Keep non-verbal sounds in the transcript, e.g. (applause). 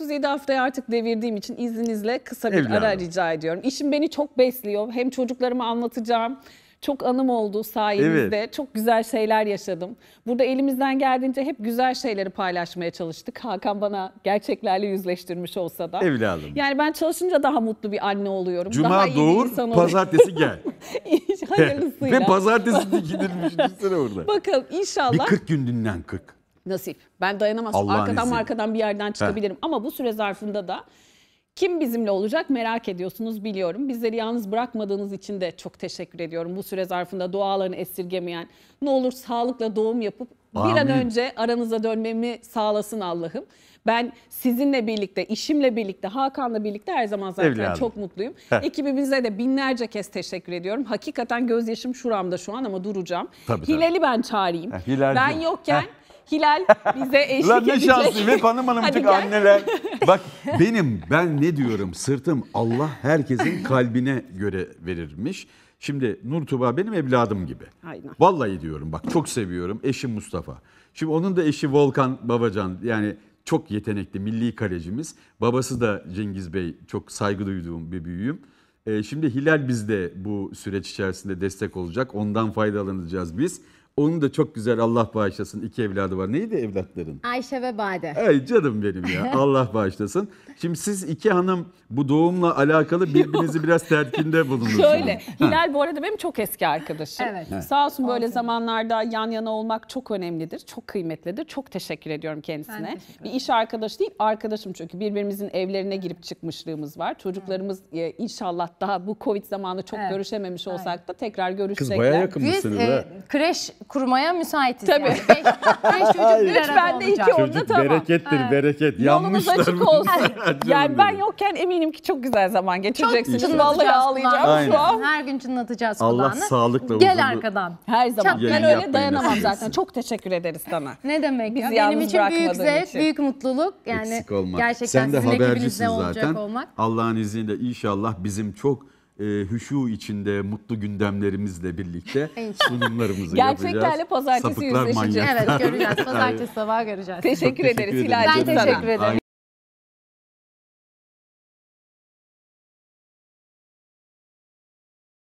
37 haftayı artık devirdiğim için izninizle kısa bir Evladım. ara rica ediyorum. İşim beni çok besliyor. Hem çocuklarıma anlatacağım. Çok anım oldu sayenizde. Evet. Çok güzel şeyler yaşadım. Burada elimizden geldiğince hep güzel şeyleri paylaşmaya çalıştık. Hakan bana gerçeklerle yüzleştirmiş olsa da. Evladım. Yani ben çalışınca daha mutlu bir anne oluyorum. Cuma daha doğur, pazartesi gel. (laughs) Hayırlısıyla. Ve pazartesi dikilirmiş. Düşünsene orada. Bakalım inşallah. Bir 40 gün dinlen 40. Nasip. Ben dayanamazsam Allah'ın arkadan izniyle. arkadan bir yerden çıkabilirim. Ama bu süre zarfında da kim bizimle olacak merak ediyorsunuz biliyorum. Bizleri yalnız bırakmadığınız için de çok teşekkür ediyorum. Bu süre zarfında dualarını esirgemeyen, ne olur sağlıkla doğum yapıp bir an önce aranıza dönmemi sağlasın Allah'ım. Ben sizinle birlikte, işimle birlikte, Hakan'la birlikte her zaman zaten Evladım. çok mutluyum. Heh. Ekibimize de binlerce kez teşekkür ediyorum. Hakikaten gözyaşım şuramda şu an ama duracağım. Tabii, Hilal'i ben çağırayım. Heh, ben yokken Heh. Hilal bize eşlik Lan ne edecek. şanslı ve hanım hanımcık anneler. (laughs) Bak benim ben ne diyorum sırtım Allah herkesin kalbine göre verirmiş. Şimdi Nur Tuba benim evladım gibi. Aynen. Vallahi diyorum bak çok seviyorum eşim Mustafa. Şimdi onun da eşi Volkan Babacan yani çok yetenekli milli kalecimiz. Babası da Cengiz Bey çok saygı duyduğum bir büyüğüm. Ee, şimdi Hilal bizde bu süreç içerisinde destek olacak. Ondan faydalanacağız biz. Onun da çok güzel Allah bağışlasın iki evladı var. Neydi evlatların? Ayşe ve Bade. Ay canım benim ya (laughs) Allah bağışlasın. Şimdi siz iki hanım bu doğumla alakalı birbirinizi biraz terkinde (laughs) bulundunuz. Şöyle Hilal bu arada benim çok eski arkadaşım. Evet. Sağ olsun böyle zamanlarda yan yana olmak çok önemlidir. Çok kıymetlidir. Çok teşekkür ediyorum kendisine. Ben teşekkür ederim. Bir iş arkadaşı değil arkadaşım çünkü birbirimizin evlerine girip çıkmışlığımız var. Çocuklarımız e, inşallah daha bu Covid zamanı çok Evet. görüşememiş olsak da tekrar görüşecekler. Kız baya yakın Biz mısınız? e, kreş kurmaya müsaitiz. Tabii. Yani. Beş, beş çocuk bir arada de olacak. iki onda Çocuk tamam. berekettir bereket. Yolunuz Yanmışlar. açık olsun. (laughs) Yani ben yokken eminim ki çok güzel zaman geçireceksin. Çok Vallahi Çınlatacağız kulağını. ağlayacağım şu an. Her gün çınlatacağız Allah kulağını. sağlıkla Gel uzunlu- arkadan. Her zaman. Yayın Ben öyle dayanamam zaten. (laughs) Çok teşekkür ederiz sana. Ne demek Bizi ya? Benim için büyük bırakmadığın zevk, büyük mutluluk. Yani Eksik olmak. gerçekten Sen de sizin ekibinizde olacak zaten. olmak. Allah'ın izniyle inşallah bizim çok e, hüşu içinde mutlu gündemlerimizle birlikte (laughs) sunumlarımızı yapacağız. Gerçeklerle pazartesi Sapıklar yüzleşeceğiz. manyaklar. Evet göreceğiz. Pazartesi (laughs) sabah göreceğiz. Teşekkür, ederiz. Hilal'cim Ben teşekkür ederim.